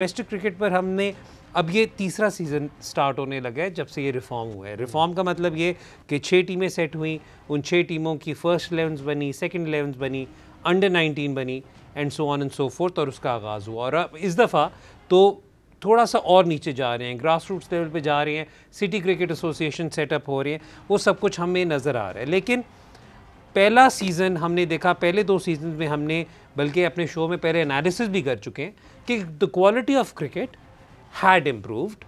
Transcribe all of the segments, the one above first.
Test cricket पर हमने अब ये तीसरा सीज़न स्टार्ट होने लगा है जब से ये रिफॉर्म हुआ है रिफॉर्म का मतलब ये कि छः टीमें सेट हुई उन छः टीमों की फ़र्स्ट एलेवंस बनी सेकंड एलेवंस बनी अंडर 19 बनी and so on and so forth और उसका आगाज़ हुआ और अब इस दफ़ा तो थोड़ा सा और नीचे जा रहे हैं ग्रास रूट्स लेवल पे जा रहे हैं सिटी क्रिकेट एसोसिएशन सेटअप हो रहे हैं वो सब कुछ हमें नज़र आ रहा है लेकिन पहला सीज़न हमने देखा पहले दो सीजन में हमने बल्कि अपने शो में पहले एनालिसिस भी कर चुके हैं कि the quality of cricket had improved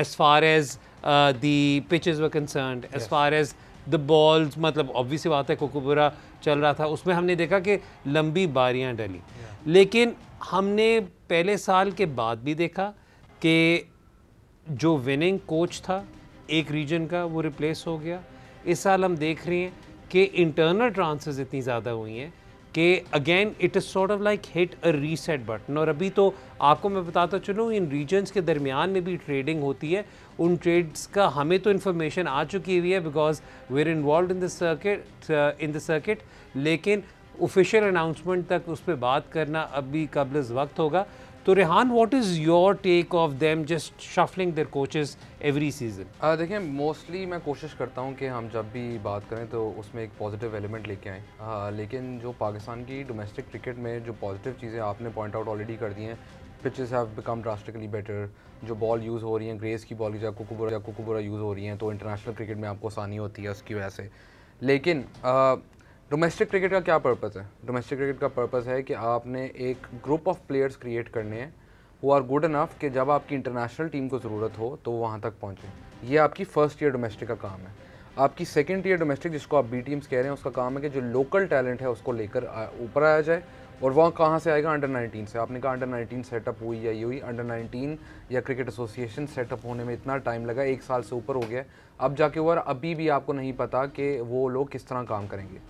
as far as the pitches were concern as far as the balls मतलब ऑब्वियस बात है कोकोबुरा चल रहा था उसमें हमने देखा कि लंबी बारियां डली yeah. लेकिन हमने पहले साल के बाद भी देखा कि जो विनिंग कोच था एक रीजन का वो रिप्लेस हो गया इस साल हम देख रहे हैं कि इंटरनल ट्रांसेस इतनी ज़्यादा हुई हैं कि again it is sort of like hit a reset button और अभी तो आपको मैं बताता चलूँ इन रीजन्स के दरमियान में भी ट्रेडिंग होती है उन ट्रेड्स का हमें तो इन्फॉर्मेशन आ चुकी हुई है because we are involve in the circuit in the circuit लेकिन ऑफिशियल अनाउंसमेंट तक उस पर बात करना अभी कबल वक्त होगा तो Rehan what is your take of them just shuffling their coaches every season देखिए मोस्टली मैं कोशिश करता हूँ कि हम जब भी बात करें तो उसमें एक पॉजिटिव एलिमेंट लेके आएँ लेकिन जो पाकिस्तान की डोमेस्टिक क्रिकेट में जो पॉजिटिव चीज़ें आपने पॉइंट आउट ऑलरेडी कर दी हैं pitches have become drastically better जो बॉल यूज़ हो रही हैं ग्रेस की बॉल या कुकुबुरा या कुकुबुरा यूज़ हो रही हैं तो इंटरनेशनल क्रिकेट में आपको आसानी होती है उसकी वजह से लेकिन डोमेस्टिक क्रिकेट का क्या पर्पज़ है डोमेस्टिक क्रिकेट का पर्पज़ है कि आपने एक ग्रुप ऑफ प्लेयर्स क्रिएट करने हैं वो आर गुड इनफ कि जब आपकी इंटरनेशनल टीम को ज़रूरत हो तो वो वहाँ तक पहुँचे ये आपकी फ़र्स्ट ईयर डोमेस्टिक का काम है आपकी सेकेंड ईयर डोमेस्टिक जिसको आप बी टीम्स कह रहे हैं उसका काम है कि जो लोकल टैलेंट है उसको लेकर ऊपर आया जाए और वहाँ कहाँ से आएगा अंडर 19 से आपने कहा अंडर 19 सेटअप हुई या ये हुई अंडर 19 या क्रिकेट एसोसिएशन सेटअप होने में इतना टाइम लगा एक साल से ऊपर हो गया अब जाके हुआ अभी भी आपको नहीं पता कि वो लोग किस तरह काम करेंगे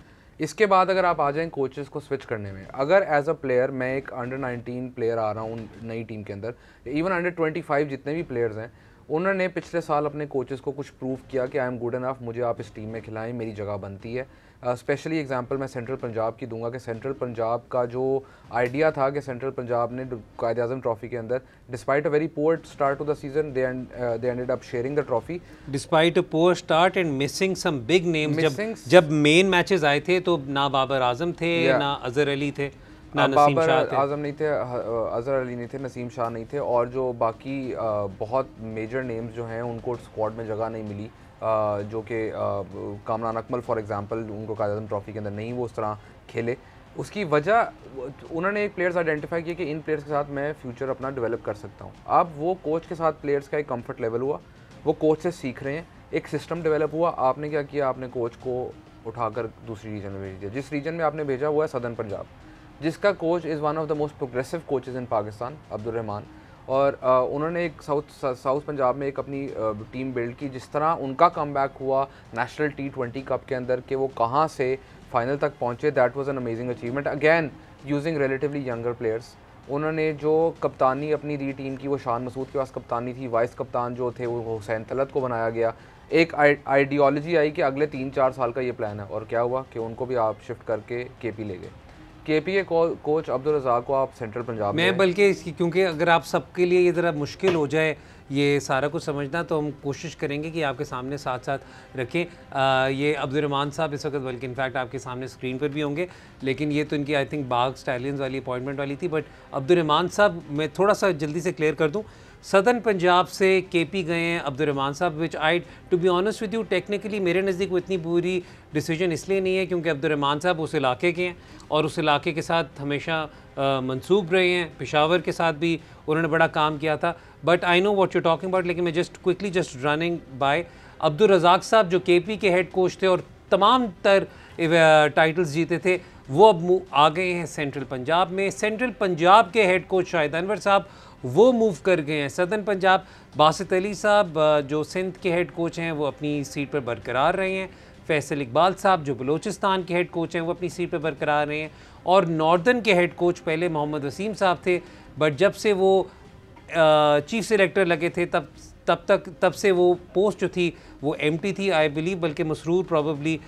इसके बाद अगर आप आ जाएँ कोचेस को स्विच करने में अगर एज अ प्लेयर मैं एक अंडर 19 प्लेयर आ रहा हूँ नई टीम के अंदर इवन अंडर 25 जितने भी प्लेयर्स हैं उन्होंने पिछले साल अपने कोचेस को कुछ प्रूव किया कि आई एम गुड इनफ मुझे आप इस टीम में खिलाएं मेरी जगह बनती है स्पेशली uh, एग्जांपल मैं सेंट्रल पंजाब की दूंगा कि सेंट्रल पंजाब का जो आइडिया था कि सेंट्रल पंजाब ने कायद अजम ट्रॉफी के अंदर despite a very poor start to the season they ended up sharing the trophy despite a poor start and missing some big names जब जब मेन मैचेस आए थे तो ना बाबर आजम थे yeah. ना अजहर अली थे अपना बाबर आजम नहीं थे अजहर अली नहीं थे नसीम शाह नहीं थे और जो बाकी बहुत मेजर नेम्स जो हैं उनको स्क्वाड में जगह नहीं मिली जो कि कामरान अकमल फॉर एग्जांपल उनको कायद ट्रॉफी के अंदर नहीं वो उस तरह खेले उसकी वजह उन्होंने एक प्लेयर्स आइडेंटिफाई किया कि इन प्लेयर्स के साथ मैं फ्यूचर अपना डेवलप कर सकता हूँ अब वो कोच के साथ प्लेयर्स का एक कम्फर्ट लेवल हुआ वो कोच से सीख रहे हैं एक सिस्टम डेवलप हुआ आपने क्या किया आपने कोच को उठाकर दूसरी रीजन में भेज दिया जिस रीजन में आपने भेजा हुआ है सदन पंजाब जिसका coach is one of the most progressive coaches in Pakistan Abdul Rahman और उन्होंने एक साउथ साउथ पंजाब में एक अपनी टीम बिल्ड की जिस तरह उनका कम हुआ नेशनल टी ट्वेंटी कप के अंदर कि वो कहाँ से फाइनल तक पहुँचे that was an amazing achievement again using relatively younger players उन्होंने जो कप्तानी अपनी दी टीम की वो शान मसूद के पास कप्तानी थी वाइस कप्तान जो थे वो हुसैन तलत को बनाया गया एक आइडियोलॉजी आई कि अगले तीन चार साल का ये प्लान है और क्या हुआ कि उनको भी आप शिफ्ट करके केपी ले गए K P a coach Abdul Razzaq को आप सेंट्रल पंजाब मैं बल्कि इसकी क्योंकि अगर आप सबके लिए ये ज़रा मुश्किल हो जाए ये सारा कुछ समझना तो हम कोशिश करेंगे कि आपके सामने साथ साथ रखें ये अब्दुलरमान साहब इस वक्त बल्कि इनफैक्ट आपके सामने स्क्रीन पर भी होंगे लेकिन ये तो इनकी आई थिंक बाग स्टाइलियंस वाली अपॉइंटमेंट वाली थी बट अब्दुलरमान साहब मैं थोड़ा सा जल्दी से क्लियर कर दूँ सदन पंजाब से के पी गए हैं अब्दुलरहमान साहब which I to be honest with you technically मेरे नज़दीक वो इतनी बुरी डिसीजन इसलिए नहीं है क्योंकि अब्दुलरमान साहब उस इलाके के हैं और उस इलाके के साथ हमेशा मंसूब रहे हैं पिशावर के साथ भी उन्होंने बड़ा काम किया था but I know what you talking about लेकिन मैं just quickly just running by Abdul Razzaq साहब जो के पी के हेड कोच थे और तमाम तर टाइटल्स जीते थे वो अब आ गए हैं सेंट्रल पंजाब में सेंट्रल पंजाब के हेड कोच शाहिद अनवर साहब वो मूव कर गए हैं सदन पंजाब बासित अली साहब जो सिंध के हेड कोच हैं वो अपनी सीट पर बरकरार रहे हैं फैसल इकबाल साहब जो बलूचिस्तान के हेड कोच हैं वो अपनी सीट पर बरकरार रहे हैं और नॉर्दर्न के हेड कोच पहले मोहम्मद वसीम साहब थे बट जब से वो चीफ सेलेक्टर लगे थे तब तब तक तब से वो पोस्ट जो थी वो एम थी आई बिलीव बल्कि मसरूर प्रॉबली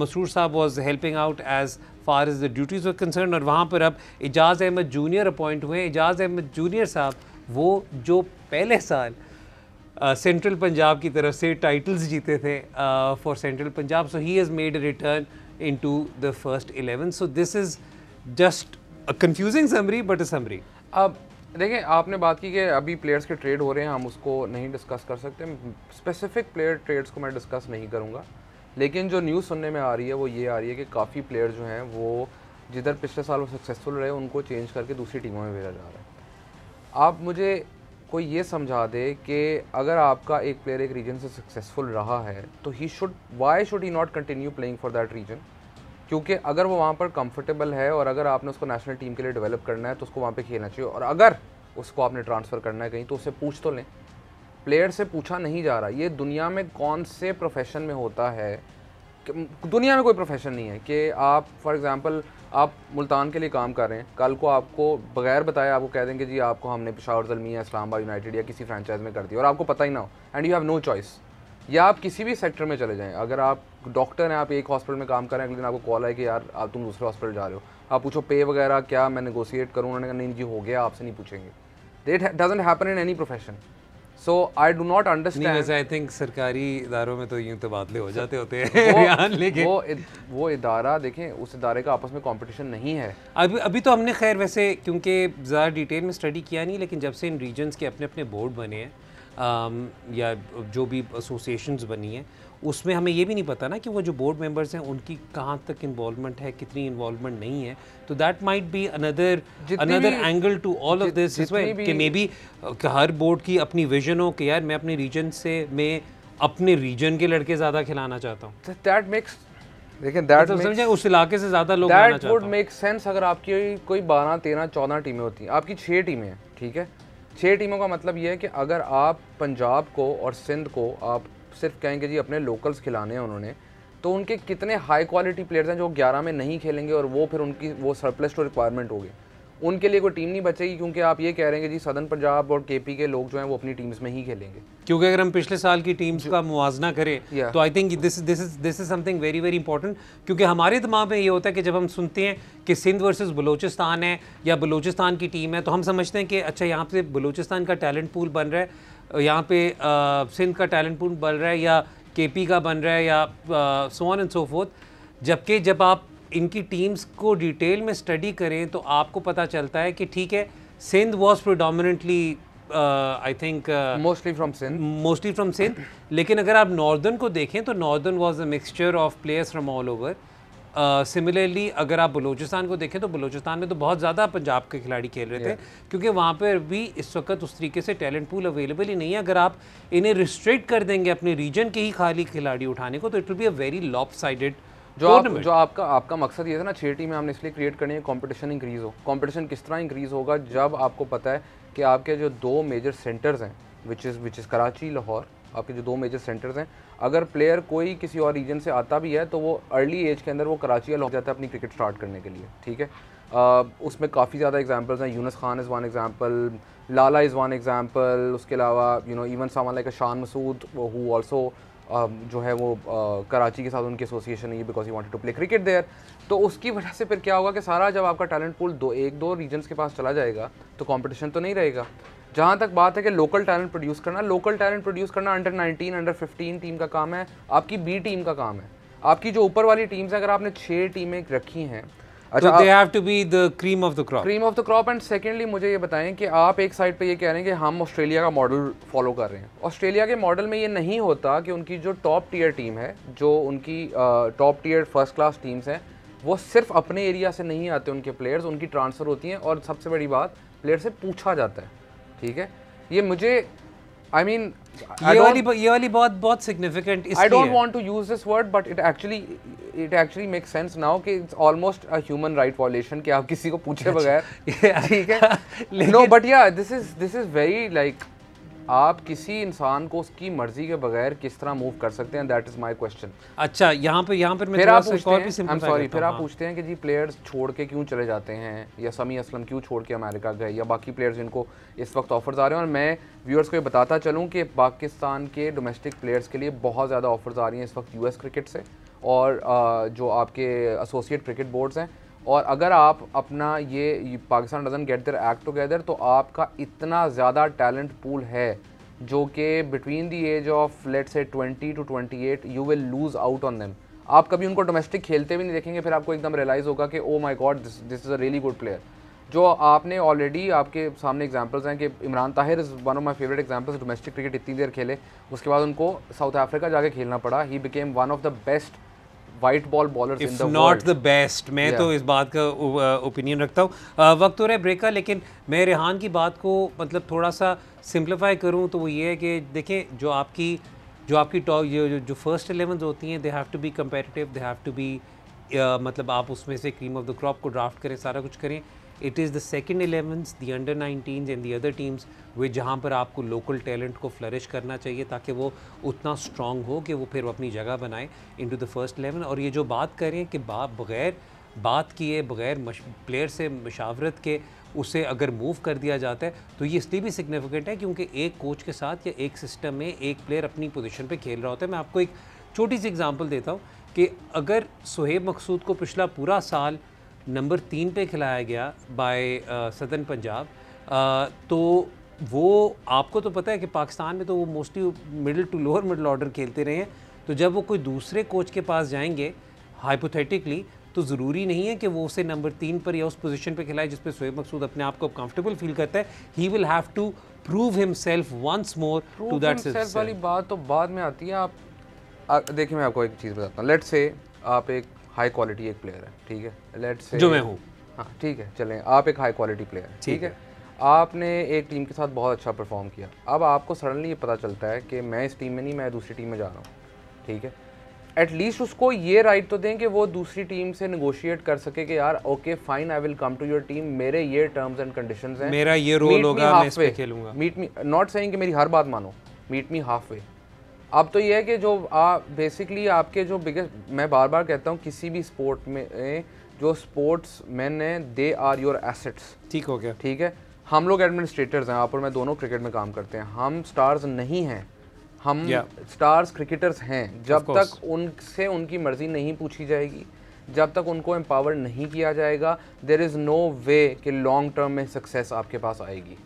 मसरूर साहब was helping out as far as the duties of concern और वहाँ पर अब एजाज़ अहमद जूनियर अपॉइंट हुए एजाज़ अहमद जूनियर साहब वो जो पहले साल सेंट्रल पंजाब की तरफ से टाइटल्स जीते थे for central Punjab so he is made return into the first eleven so this is just confusing summary but a summary अब देखिए आपने बात की कि अभी प्लेयर्स के ट्रेड हो रहे हैं हम उसको नहीं डिस्कस कर सकते स्पेसिफिक प्लेयर ट्रेड्स को मैं डिस्कस नहीं करूँगा लेकिन जो न्यूज़ सुनने में आ रही है वो ये आ रही है कि काफ़ी प्लेयर जो हैं वो जिधर पिछले साल वो सक्सेसफुल रहे उनको चेंज करके दूसरी टीमों में भेजा जा रहा है आप मुझे कोई ये समझा दे कि अगर आपका एक प्लेयर एक रीजन से सक्सेसफुल रहा है तो he should why should he not continue playing for that reason क्योंकि अगर वो वहाँ पर कंफर्टेबल है और अगर आपने उसको नेशनल टीम के लिए डेवलप करना है तो उसको वहाँ पे खेलना चाहिए और अगर उसको आपने ट्रांसफ़र करना है कहीं तो उसे पूछ तो लें प्लेयर से पूछा नहीं जा रहा ये दुनिया में कौन से प्रोफेशन में होता है दुनिया में कोई प्रोफेशन नहीं है कि आप फॉर एग्ज़ाम्पल आप मुल्तान के लिए काम कर रहे हैं कल को आपको बगैर बताए आपको कह देंगे जी आपको हमने पिशावर जलमिया इस्लामाबाद यूनाइटेड या किसी फ्रेंचाइज में कर दिया और आपको पता ही ना हो and you have no choice या आप किसी भी सेक्टर में चले जाएँ अगर आप डॉक्टर हैं आप एक हॉस्पिटल में काम कर रहे हैं अगले दिन आपको कॉल आए कि यार आप तुम दूसरे हॉस्पिटल जा रहे हो आप पूछो पे वगैरह क्या मैं नेगोशिएट करूँ उन्होंने कहा नहीं जी हो गया आपसे नहीं पूछेंगे that doesn't happen in any profession so I do not understand I think सरकारी इदारों में तो यूं तो बादले हो जाते होते हैं वो, लेकिन वो इदारा देखें उस इदारे का आपस में कंपटीशन नहीं है अभी अभी तो हमने खैर वैसे क्योंकि ज़्यादा डिटेल में स्टडी किया नहीं लेकिन जब से इन रीजन्स के अपने अपने बोर्ड बने हैं Um, या जो भी एसोसिएशंस बनी हैं उसमें हमें ये भी नहीं पता ना कि वो जो बोर्ड मेंबर्स हैं उनकी कहाँ तक इन्वॉल्वमेंट है कितनी इन्वॉल्वमेंट नहीं है तो that might be another another angle to all of this कि मे बी uh, हर बोर्ड की अपनी विजन हो कि यार मैं अपने रीजन से मैं अपने रीजन के लड़के ज़्यादा खिलाना चाहता हूँ दैट मेक्स लेकिन दैट मतलब समझे उस इलाके से ज़्यादा लोग दैट वुड मेक सेंस अगर आपकी कोई बारह तेरह चौदह टीमें होती हैं आपकी छः टीमें हैं ठीक है छः टीमों का मतलब ये है कि अगर आप पंजाब को और सिंध को आप सिर्फ कहेंगे जी अपने लोकल्स खिलाने हैं उन्होंने तो उनके कितने हाई क्वालिटी प्लेयर्स हैं जो ग्यारह में नहीं खेलेंगे और वो फिर उनकी वो सरप्लस टू रिक्वायरमेंट होगी उनके लिए कोई टीम नहीं बचेगी क्योंकि आप ये कह रहे हैं कि जी सदन पंजाब और केपी के लोग जो हैं वो अपनी टीम्स में ही खेलेंगे क्योंकि अगर हम पिछले साल की टीम्स का मुवजना करें तो I think this this is this is something very very important क्योंकि हमारे दिमाग में ये होता है कि जब हम सुनते हैं कि सिंध वर्सेस बलूचिस्तान है या बलूचिस्तान की टीम है तो हम समझते हैं कि अच्छा यहाँ पे बलूचिस्तान का टैलेंट पूल बन रहा है यहाँ पे सिंध का टैलेंट पूल बन रहा है या के का बन रहा है या सोन एंड सो फोर्थ जबकि जब आप इनकी टीम्स को डिटेल में स्टडी करें तो आपको पता चलता है कि ठीक है Sindh was predominately I think mostly from Sindh mostly from Sindh लेकिन अगर आप नॉर्दर्न को देखें तो northern was a mixture of players from all over similarly uh, अगर आप बलूचिस्तान को देखें तो बलूचिस्तान में तो बहुत ज़्यादा पंजाब के खिलाड़ी खेल रहे yeah. थे क्योंकि वहाँ पर भी इस वक्त उस तरीके से टैलेंट पूल अवेलेबल ही नहीं है अगर आप इन्हें रिस्ट्रिक्ट कर देंगे अपने रीजन के ही खाली खिलाड़ी उठाने को तो it will be a very lopsided जो आप जो आपका आपका मकसद ये था ना छेटी में हमने इसलिए क्रिएट करनी है कंपटीशन इंक्रीज हो कंपटीशन किस तरह इंक्रीज होगा जब आपको पता है कि आपके जो दो मेजर सेंटर्स हैं which is which is Karachi Lahore आपके जो दो मेजर सेंटर्स हैं अगर प्लेयर कोई किसी और रीजन से आता भी है तो वो अर्ली एज के अंदर वो कराची या लाहौर जाता है अपनी क्रिकेट स्टार्ट करने के लिए ठीक है उसमें काफ़ी ज़्यादा एग्जाम्पल्स हैं Younis Khan is one example Lala is one example उसके अलावा यू नो इवन सामान like Shan Masood who also जो है वो कराची के साथ उनकी एसोसिएशन है because he wanted to play cricket there तो उसकी वजह से फिर क्या होगा कि सारा जब आपका टैलेंट पूल दो एक दो रीजन्स के पास चला जाएगा तो कॉम्पिटिशन तो नहीं रहेगा जहाँ तक बात है कि लोकल टैलेंट प्रोड्यूस करना लोकल टैलेंट प्रोड्यूस करना अंडर 19 अंडर 15 टीम का काम है आपकी बी टीम का काम है आपकी जो ऊपर वाली टीम्स हैं अगर आपने छः टीमें रखी हैं तो अच्छा they have to be the cream of the crop cream of the crop and secondly मुझे ये बताएं कि आप एक साइड पे ये कह रहे हैं कि हम ऑस्ट्रेलिया का मॉडल फॉलो कर रहे हैं ऑस्ट्रेलिया के मॉडल में ये नहीं होता कि उनकी जो टॉप टीयर टीम है जो उनकी top tier first class teams हैं वो सिर्फ अपने एरिया से नहीं आते उनके प्लेयर्स उनकी ट्रांसफ़र होती हैं और सबसे बड़ी बात प्लेयर से पूछा जाता है ठीक है ये मुझे आई I मीन mean, ये वाली ये वाली बहुत बहुत significant I don't want to use this word but it actually it actually make sense now कि it's almost a human right violation कि आप किसी को पूछे अच्छा। बगैर ठीक है नो बट या this is this is very like आप किसी इंसान को उसकी मर्जी के बगैर किस तरह मूव कर सकते हैं दैट इज माय क्वेश्चन अच्छा यहाँ पे यहाँ पे फिर आप पूछते हैं सॉरी फिर आप हाँ। पूछते हैं कि जी प्लेयर्स छोड़ के क्यों चले जाते हैं या समी असलम क्यों छोड़ के अमेरिका गए या बाकी प्लेयर्स जिनको इस वक्त ऑफर्स आ रहे हैं और मैं व्यूअर्स को ये बताता चलूँ कि पाकिस्तान के डोमेस्टिक प्लेयर्स के लिए बहुत ज़्यादा ऑफर्स आ रही हैं इस वक्त यूएस क्रिकेट से और जो आपके एसोसिएट क्रिकेट बोर्ड्स हैं और अगर आप अपना ये Pakistan doesn't get their act together तो आपका इतना ज़्यादा टैलेंट पूल है जो कि between the age of let's say 20 to 28 you will lose out on them आप कभी उनको डोमेस्टिक खेलते भी नहीं देखेंगे फिर आपको एकदम रियलाइज़ होगा कि oh my God this this is a really good player जो आपने ऑलरेडी आपके सामने एग्जांपल्स हैं कि Imran Tahir is one of my favourite examples domestic cricket इतनी देर खेले उसके बाद उनको साउथ अफ्रीका जाके खेलना पड़ा ही became one of the best white ball bowler not the best मैं तो yeah. तो इस बात का ओपिनियन रखता हूँ वक्त हो रहा है ब्रेक का लेकिन मैं रेहान की बात को मतलब थोड़ा सा सिंप्लीफाई करूँ तो वो ये है कि देखें जो आपकी जो आपकी टॉप जो, जो फर्स्ट एलेवन होती हैं they have to be competitive they have to be मतलब आप उसमें से क्रीम ऑफ द क्रॉप को ड्राफ्ट करें सारा कुछ करें it is the second elevens the under nineteen and the other teams वे जहाँ पर आपको लोकल टैलेंट को फ्लरिश करना चाहिए ताकि वो उतना स्ट्रॉग हो कि वो फिर अपनी जगह बनाए into the first eleven और ये जो बात करें कि बा बगैर बात किए बगैर प्लेयर से मशावरत के उसे अगर मूव कर दिया जाता है तो ये इसलिए भी सिग्निफिकेंट है क्योंकि एक कोच के साथ या एक सिस्टम में एक प्लेयर अपनी पोजिशन पर खेल रहा होता है मैं आपको एक छोटी सी एग्ज़ाम्पल देता हूँ कि अगर सुहेब मकसूद को पिछला पूरा साल नंबर तीन पे खिलाया गया बाय uh, सदन पंजाब uh, तो वो आपको तो पता है कि पाकिस्तान में तो वो mostly middle to lower middle order खेलते रहे हैं तो जब वो कोई दूसरे कोच के पास जाएंगे हाइपोथेटिकली तो ज़रूरी नहीं है कि वो उसे नंबर तीन पर या उस पोजीशन पे खिलाए जिसपे शोब मकसूद अपने आप को कंफर्टेबल फील करता है he will have to prove himself once more to that वाली बात तो बाद में आती है आप देखिए मैं आपको एक चीज़ बताता हूँ लेट से आप एक हाई क्वालिटी एक प्लेयर है ठीक है लेट्स जो मैं हूँ हाँ ठीक है चलें आप एक हाई क्वालिटी प्लेयर हैं ठीक है आपने एक टीम के साथ बहुत अच्छा परफॉर्म किया अब आपको सडनली ये पता चलता है कि मैं इस टीम में नहीं मैं दूसरी टीम में जा रहा हूँ ठीक है एटलीस्ट उसको ये राइट तो दें कि वो दूसरी टीम से नेगोशिएट कर सके कि यार okay fine I will come to your team मेरे ये टर्म्स एंड कंडीशंस हैं मेरा ये रोल होगा मैं इस पे खेलूंगा मीट मी नॉट सेइंग कि मेरी हर बात मानो मीट मी हाफ वे अब तो ये है कि जो आ, बेसिकली आपके जो बिगेस्ट मैं बार बार कहता हूँ किसी भी स्पोर्ट में जो स्पोर्ट्स मैन है दे आर योर एसेट्स ठीक हो गया ठीक है हम लोग एडमिनिस्ट्रेटर्स हैं आप और मैं दोनों क्रिकेट में काम करते हैं हम स्टार्स नहीं हैं हम स्टार्स yeah. क्रिकेटर्स हैं जब तक उनसे उनकी मर्ज़ी नहीं पूछी जाएगी जब तक उनको एम्पावर नहीं किया जाएगा देर इज़ नो वे कि लॉन्ग टर्म में सक्सेस आपके पास आएगी